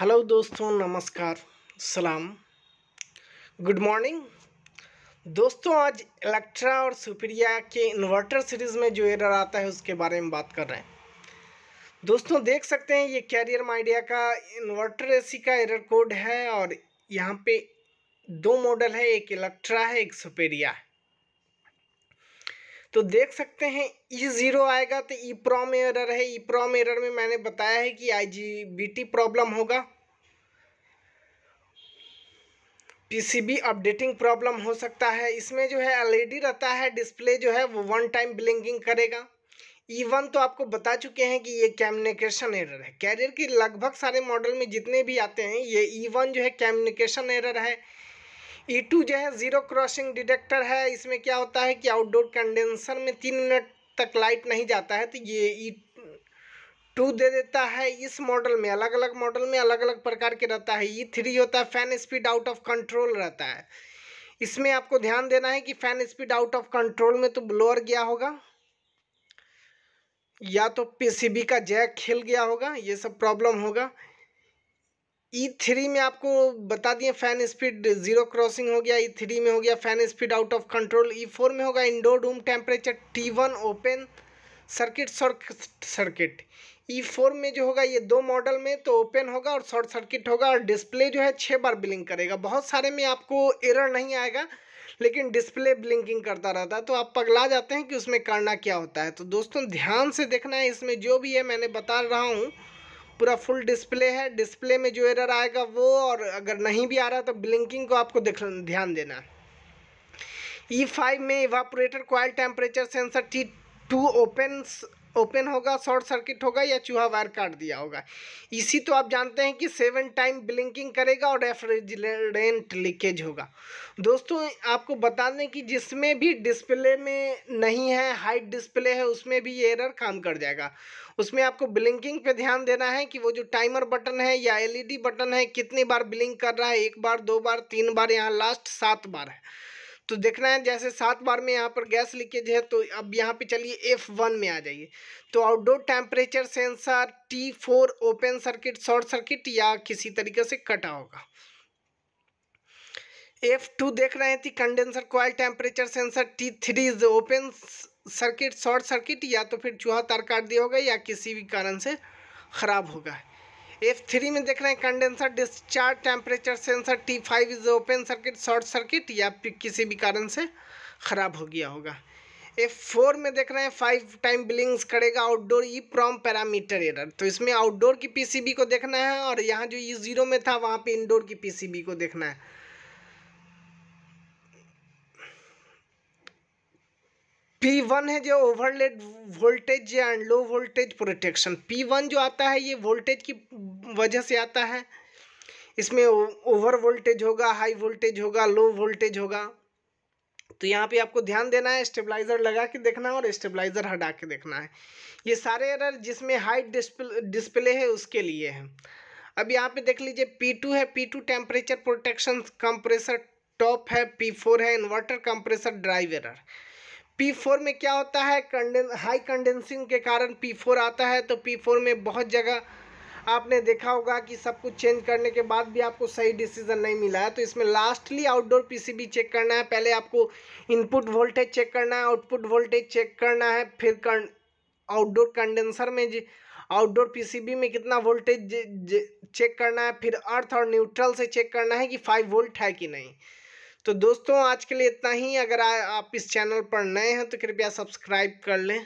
hello दोस्तों नमस्कार सलाम गुड मॉर्निंग दोस्तों आज इलेक्ट्रा और सुप्रिया के इन्वर्टर सीरीज़ में जो एरर आता है उसके बारे में बात कर रहे हैं दोस्तों देख सकते हैं ये कैरियर माइडिया का इन्वर्टर एसी का एरर कोड है और यहाँ पे दो मॉडल है एक इलेक्ट्रा है एक सुपेरिया है तो देख सकते हैं ई e ज़ीरो आएगा तो ई प्रॉम एरर है ई प्रॉम एरर में मैंने बताया है कि आईजीबीटी प्रॉब्लम होगा पीसीबी अपडेटिंग प्रॉब्लम हो सकता है इसमें जो है एलईडी रहता है डिस्प्ले जो है वो वन टाइम ब्लिंकिंग करेगा ई e वन तो आपको बता चुके हैं कि ये कैम्युनिकेशन एरर है कैरियर के लगभग सारे मॉडल में जितने भी आते हैं ये ई e वन जो है कैम्युनिकेशन एरर है ई e टू जो है ज़ीरो क्रॉसिंग डिटेक्टर है इसमें क्या होता है कि आउटडोर कंडेंसर में तीन मिनट तक लाइट नहीं जाता है तो ये ई e टू दे देता है इस मॉडल में अलग अलग मॉडल में अलग अलग प्रकार के रहता है ई e थ्री होता है fan speed out of control रहता है इसमें आपको ध्यान देना है कि fan speed out of control में तो ब्लोअर गया होगा या तो पीसीबी का जैक खिल गया होगा ये सब प्रॉब्लम होगा ई e थ्री में आपको बता दिए फैन स्पीड जीरो क्रॉसिंग हो गया ई e थ्री में हो गया fan speed out of control E four में होगा indoor room temperature T one open circuit short circuit E four में जो होगा ये दो मॉडल में तो ओपन होगा और शॉर्ट सर्किट होगा और डिस्प्ले जो है छः बार ब्लिंक करेगा बहुत सारे में आपको एरर नहीं आएगा लेकिन डिस्प्ले ब्लिंकिंग करता रहता है तो आप पगला जाते हैं कि उसमें करना क्या होता है तो दोस्तों ध्यान से देखना है इसमें जो भी है मैंने बता रहा हूँ पूरा फुल डिस्प्ले है डिस्प्ले में जो एरर आएगा वो और अगर नहीं भी आ रहा तो ब्लिंकिंग को आपको ध्यान देना ई e फाइव में evaporator coil temperature sensor T two open open होगा शॉर्ट सर्किट होगा या चूहा वायर काट दिया होगा इसी तो आप जानते हैं कि सेवन टाइम ब्लिंकिंग करेगा और रेफ्रिजरेंट लीकेज होगा दोस्तों आपको बता दें कि जिसमें भी डिस्प्ले में नहीं है हाइट डिस्प्ले है उसमें भी ये एरर काम कर जाएगा उसमें आपको ब्लिंकिंग पे ध्यान देना है कि वो जो टाइमर बटन है या एलईडी बटन है कितनी बार ब्लिंक कर रहा है एक बार दो बार तीन बार यहाँ लास्ट सात बार है तो देखना है जैसे सात बार में यहाँ पर गैस लीकेज है तो अब यहाँ पे चलिए एफ वन में आ जाइए तो outdoor temperature sensor T four open circuit short circuit या किसी तरीके से कटा होगा एफ टू देख रहे थी condenser coil temperature sensor T three is open circuit short circuit या तो फिर चूहा तार काट दिया होगा या किसी भी कारण से ख़राब होगा एफ थ्री में देख रहे हैं condenser discharge temperature sensor T five is open circuit short circuit या किसी भी कारण से ख़राब हो गया होगा एफ फोर में देख रहे हैं फाइव टाइम बिलिंग्स करेगा outdoor E PROM parameter error तो इसमें आउटडोर की पीसीबी को देखना है और यहाँ जो ई e जीरो में था वहाँ पे इंडोर की पीसीबी को देखना है पी वन है जो overload voltage and low voltage protection P one जो आता है ये वोल्टेज की वजह से आता है इसमें ओवर वोल्टेज होगा हाई वोल्टेज होगा लो वोल्टेज होगा तो यहाँ पे आपको ध्यान देना है स्टेबलाइज़र लगा के देखना है और स्टेबलाइज़र हटा के देखना है ये सारे एरर जिसमें हाई डिस्प्ले डिस्प्ले है उसके लिए है अब यहाँ पे देख लीजिए पी टू है P two temperature protection compressor top है पी फोर है inverter compressor drive error P four में क्या होता है कंडें हाई कंडेंसिंग के कारण पी फोर आता है तो पी फोर में बहुत जगह आपने देखा होगा कि सब कुछ चेंज करने के बाद भी आपको सही डिसीजन नहीं मिला है तो इसमें लास्टली आउटडोर पीसीबी चेक करना है पहले आपको इनपुट वोल्टेज चेक करना है आउटपुट वोल्टेज चेक करना है फिर कं आउटडोर कंडेंसर में आउटडोर पीसीबी में कितना वोल्टेज चेक करना है फिर अर्थ और न्यूट्रल से चेक करना है कि फाइव वोल्ट है कि नहीं तो दोस्तों आज के लिए इतना ही अगर आ, आप इस चैनल पर नए हैं तो कृपया सब्सक्राइब कर लें